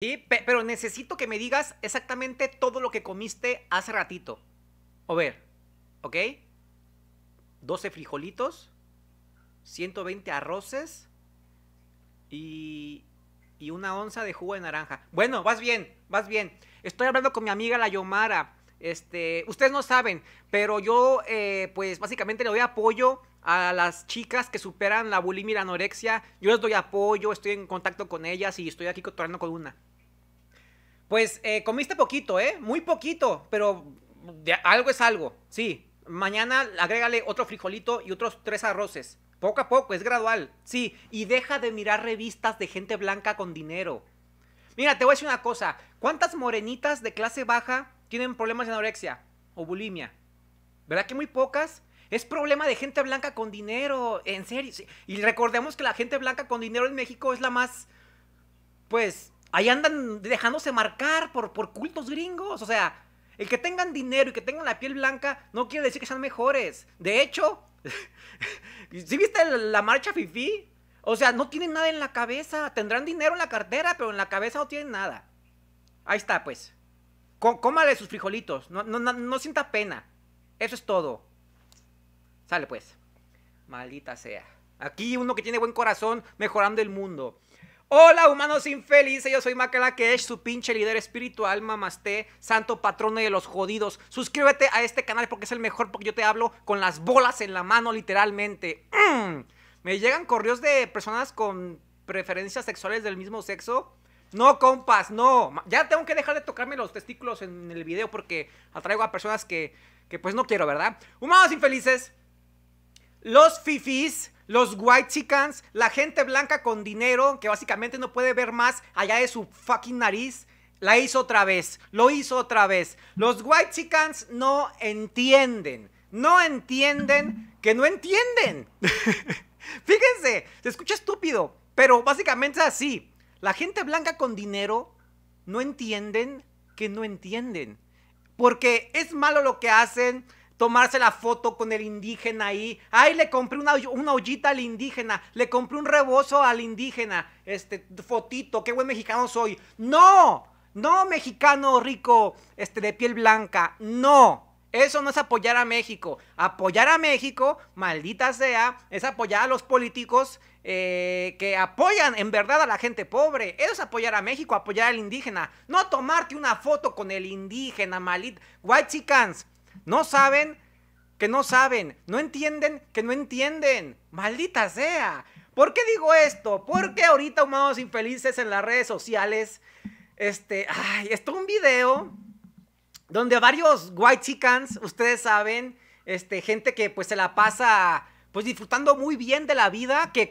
Sí, pero necesito que me digas exactamente todo lo que comiste hace ratito. A ver, ¿ok? 12 frijolitos, 120 arroces y, y una onza de jugo de naranja. Bueno, vas bien, vas bien. Estoy hablando con mi amiga la Yomara. Este, ustedes no saben, pero yo eh, pues básicamente le doy apoyo a las chicas que superan la bulimia y la anorexia. Yo les doy apoyo, estoy en contacto con ellas y estoy aquí cotorreando con una. Pues eh, comiste poquito, ¿eh? Muy poquito, pero algo es algo, sí. Mañana agrégale otro frijolito y otros tres arroces. Poco a poco, es gradual, sí. Y deja de mirar revistas de gente blanca con dinero. Mira, te voy a decir una cosa. ¿Cuántas morenitas de clase baja tienen problemas de anorexia o bulimia. ¿Verdad que muy pocas? Es problema de gente blanca con dinero, en serio. Y recordemos que la gente blanca con dinero en México es la más, pues, ahí andan dejándose marcar por, por cultos gringos. O sea, el que tengan dinero y que tengan la piel blanca no quiere decir que sean mejores. De hecho, ¿sí viste la marcha Fifi? O sea, no tienen nada en la cabeza. Tendrán dinero en la cartera, pero en la cabeza no tienen nada. Ahí está, pues cómale sus frijolitos, no, sienta pena. Eso es todo. Sale pues. Maldita sea. Aquí uno que tiene buen corazón mejorando el mundo. Hola humanos infelices, yo soy Makala es su pinche líder espiritual, Mamasté, santo patrono de los jodidos. Suscríbete a este canal porque es el mejor porque yo te hablo con las bolas en la mano literalmente. Mm. Me llegan correos de personas con preferencias sexuales del mismo sexo no, compas, no. Ya tengo que dejar de tocarme los testículos en el video porque atraigo a personas que, pues no quiero, ¿verdad? Humanos infelices, los fifis, los white chickens, la gente blanca con dinero que básicamente no puede ver más allá de su fucking nariz. La hizo otra vez, lo hizo otra vez. Los white chickens no entienden, no entienden que no entienden. Fíjense, se escucha estúpido, pero básicamente es así. La gente blanca con dinero no entienden que no entienden. Porque es malo lo que hacen, tomarse la foto con el indígena ahí. Ay, le compré una, una ollita al indígena, le compré un rebozo al indígena. Este, fotito, qué buen mexicano soy. No, no mexicano rico, este, de piel blanca, no. Eso no es apoyar a México. Apoyar a México, maldita sea, es apoyar a los políticos eh, que apoyan en verdad a la gente pobre. Eso es apoyar a México, apoyar al indígena. No tomarte una foto con el indígena, maldita. White no saben que no saben. No entienden que no entienden. Maldita sea. ¿Por qué digo esto? Porque ahorita humanos infelices en las redes sociales, este, ay, es un video donde varios white chicans, ustedes saben, este, gente que pues se la pasa pues disfrutando muy bien de la vida, que,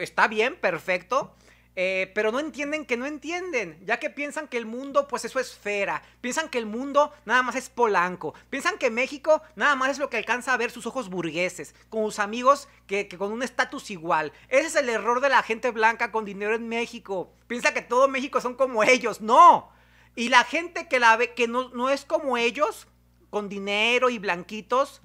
está bien, perfecto. Eh, pero no entienden que no entienden, ya que piensan que el mundo pues es su esfera, piensan que el mundo nada más es polanco, piensan que México nada más es lo que alcanza a ver sus ojos burgueses, con sus amigos que, que con un estatus igual. Ese es el error de la gente blanca con dinero en México. Piensa que todo México son como ellos, no. Y la gente que la ve, que no, es como ellos, con dinero y blanquitos,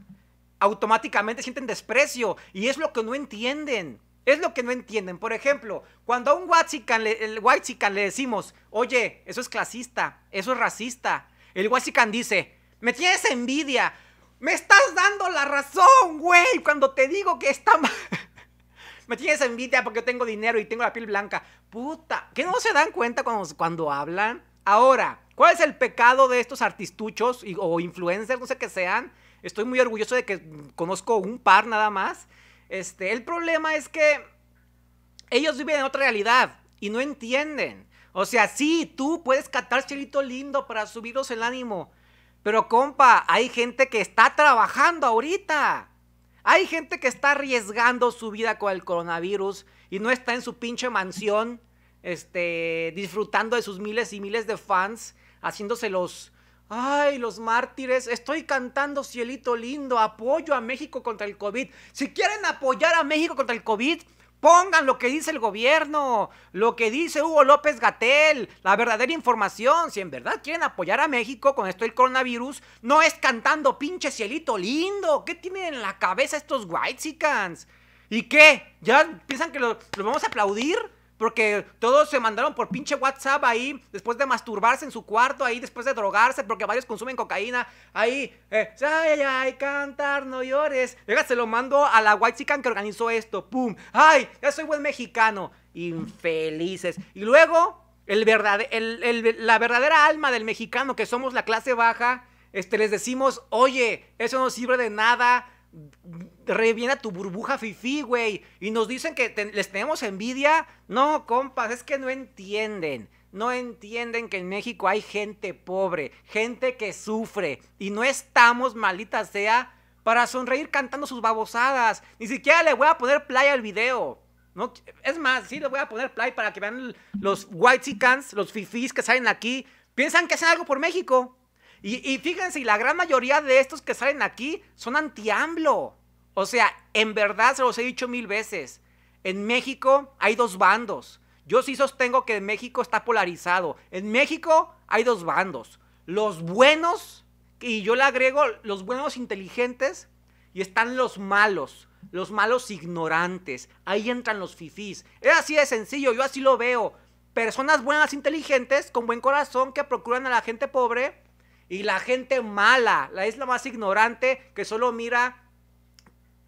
automáticamente sienten desprecio. Y es lo que no entienden. Es lo que no entienden. Por ejemplo, cuando a un Watsican le, el le decimos, oye, eso es clasista, eso es racista. El Watsican dice, me tienes envidia. Me estás dando la razón, güey, cuando te digo que está mal. me tienes envidia porque tengo dinero y tengo la piel blanca. Puta, ¿qué no se dan cuenta cuando, cuando hablan? Ahora, ¿cuál es el pecado de estos artistuchos o influencers, no sé qué sean? Estoy muy orgulloso de que conozco un par nada más. Este, el problema es que ellos viven en otra realidad y no entienden. O sea, sí, tú puedes catar chelito lindo para subirlos el ánimo. Pero compa, hay gente que está trabajando ahorita. Hay gente que está arriesgando su vida con el coronavirus y no está en su pinche mansión este, disfrutando de sus miles y miles de fans, haciéndose los, ay, los mártires, estoy cantando cielito lindo, apoyo a México contra el COVID. Si quieren apoyar a México contra el COVID, Pongan lo que dice el gobierno, lo que dice Hugo López Gatel, la verdadera información. Si en verdad quieren apoyar a México con esto del coronavirus, no es cantando pinche cielito lindo. ¿Qué tienen en la cabeza estos whitesicans? ¿Y qué? ¿Ya piensan que los vamos a aplaudir? porque todos se mandaron por pinche WhatsApp ahí, después de masturbarse en su cuarto ahí, después de drogarse, porque varios consumen cocaína ahí. Eh, ay, ay, ay, cantar, no llores. Venga, se lo mando a la White Chican que organizó esto. ¡Pum! ¡Ay! Ya soy buen mexicano. Infelices. Y luego, el la verdadera alma del mexicano, que somos la clase baja, este, les decimos, oye, eso no sirve de nada reviene tu burbuja fifi, güey. Y nos dicen que les tenemos envidia. No, compas, es que no entienden. No entienden que en México hay gente pobre, gente que sufre. Y no estamos, maldita sea, para sonreír cantando sus babosadas. Ni siquiera le voy a poner play al video. No, es más, sí le voy a poner play para que vean los white chickens, los fifis que salen aquí. Piensan que hacen algo por México. Y, y fíjense, la gran mayoría de estos que salen aquí son anti-AMLO. O sea, en verdad se los he dicho mil veces. En México hay dos bandos. Yo sí sostengo que México está polarizado. En México hay dos bandos. Los buenos, y yo le agrego los buenos inteligentes, y están los malos, los malos ignorantes. Ahí entran los fifís. Es así de sencillo, yo así lo veo. Personas buenas, inteligentes, con buen corazón, que procuran a la gente pobre. Y la gente mala, la es la más ignorante, que solo mira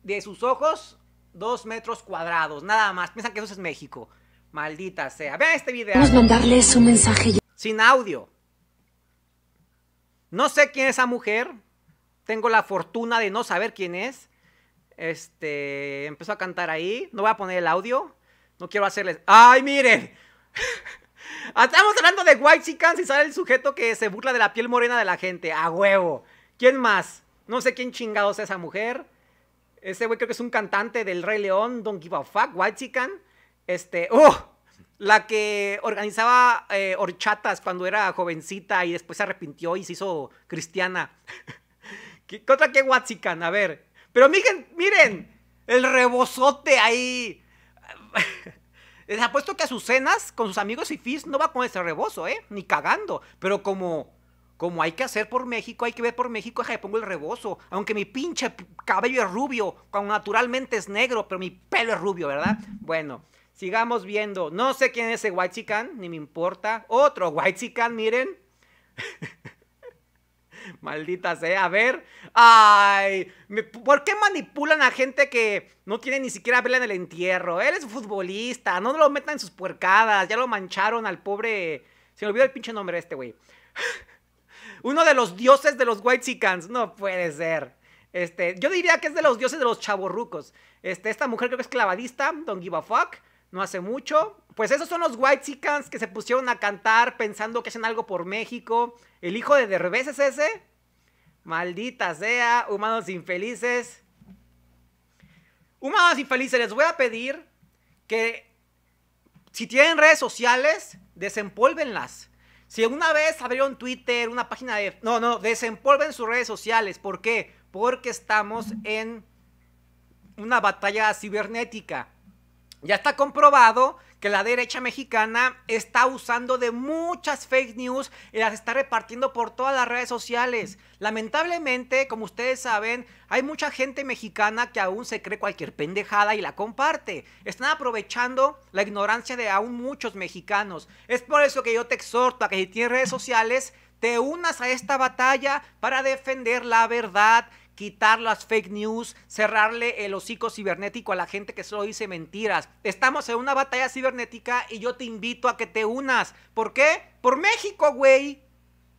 de sus ojos dos metros cuadrados, nada más. Piensan que eso es México. Maldita sea. Vean este video. Vamos a mandarles un mensaje. Sin audio. No sé quién es esa mujer. Tengo la fortuna de no saber quién es. Este, empezó a cantar ahí. No voy a poner el audio. No quiero hacerles. ¡Ay, miren! Estamos hablando de White Chicans... y sale el sujeto que se burla de la piel morena de la gente. A huevo. ¿Quién más? No sé quién chingados es esa mujer. Ese güey creo que es un cantante del Rey León, Don't Give a Fuck, White Este, oh, La que organizaba eh, horchatas cuando era jovencita y después se arrepintió y se hizo cristiana. ¿Qué, ¿Contra qué Watsican? A ver. Pero miren, miren, el rebozote ahí. Les apuesto que a sus cenas con sus amigos y fis no va con ese rebozo, ¿eh? Ni cagando. Pero como como hay que hacer por México, hay que ver por México, deja, le pongo el rebozo. Aunque mi pinche cabello es rubio, cuando naturalmente es negro, pero mi pelo es rubio, ¿verdad? Bueno, sigamos viendo. No sé quién es ese White ni me importa. Otro White Chican, miren. Maldita sea, a ver. Ay, ¿por qué manipulan a gente que no tiene ni siquiera pelea en el entierro? Él es futbolista, no lo metan en sus puercadas, ya lo mancharon al pobre. Se me olvidó el pinche nombre de este güey. Uno de los dioses de los White No puede ser. Este, yo diría que es de los dioses de los chavorrucos. Este, esta mujer creo que es clavadista, don't give a fuck, no hace mucho. Pues esos son los White que se pusieron a cantar pensando que hacen algo por México. El hijo de Derbez es ese. Maldita sea, humanos infelices. Humanos infelices, les voy a pedir que si tienen redes sociales, desempólvenlas. Si alguna vez abrieron Twitter, una página de... No, no, desempolven sus redes sociales. ¿Por qué? Porque estamos en una batalla cibernética. Ya está comprobado que la derecha mexicana está usando de muchas fake news y las está repartiendo por todas las redes sociales. Lamentablemente, como ustedes saben, hay mucha gente mexicana que aún se cree cualquier pendejada y la comparte. Están aprovechando la ignorancia de aún muchos mexicanos. Es por eso que yo te exhorto a que si tienes redes sociales, te unas a esta batalla para defender la verdad quitar las fake news, cerrarle el hocico cibernético a la gente que solo dice mentiras. Estamos en una batalla cibernética y yo te invito a que te unas. ¿Por qué? Por México, güey.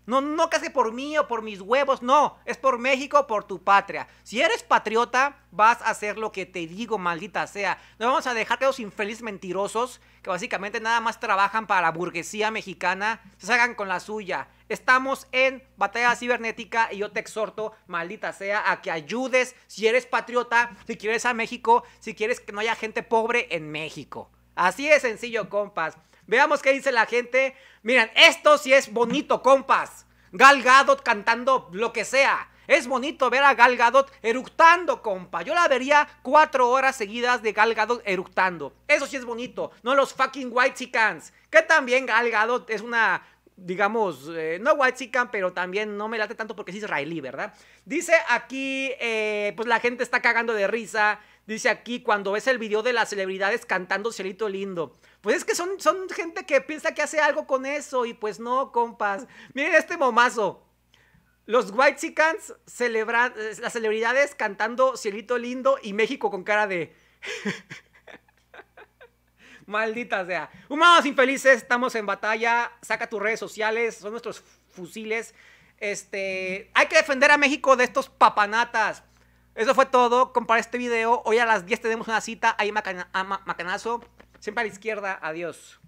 No, no que por mí o por mis huevos, no, es por México, por tu patria. Si eres patriota, vas a hacer lo que te digo, maldita sea. No vamos a dejar que los infelices mentirosos, que básicamente nada más trabajan para la burguesía mexicana, se salgan con la suya. Estamos en batalla cibernética y yo te exhorto, maldita sea, a que ayudes si eres patriota, si quieres a México, si quieres que no haya gente pobre en México. Así de sencillo, compas. Veamos qué dice la gente. Miren, esto sí es bonito, compas. Gal cantando lo que sea. Es bonito ver a Gal eructando, compa. Yo la vería cuatro horas seguidas de Gal eructando. Eso sí es bonito. No los fucking white chickens. Que también Gal es una digamos, eh, no White chican pero también no me late tanto porque es israelí, ¿verdad? Dice aquí, eh, pues la gente está cagando de risa. Dice aquí, cuando ves el video de las celebridades cantando Cielito Lindo. Pues es que son, son gente que piensa que hace algo con eso y pues no, compas. Miren este momazo. Los White Whitezicans, celebran, eh, las celebridades cantando Cielito Lindo y México con cara de... Maldita sea. Humanos infelices, estamos en batalla. Saca tus redes sociales, son nuestros fusiles. Este, hay que defender a México de estos papanatas. Eso fue todo. Comparé este video. Hoy a las 10 tenemos una cita. Ahí ah, macanazo. Siempre a la izquierda. Adiós.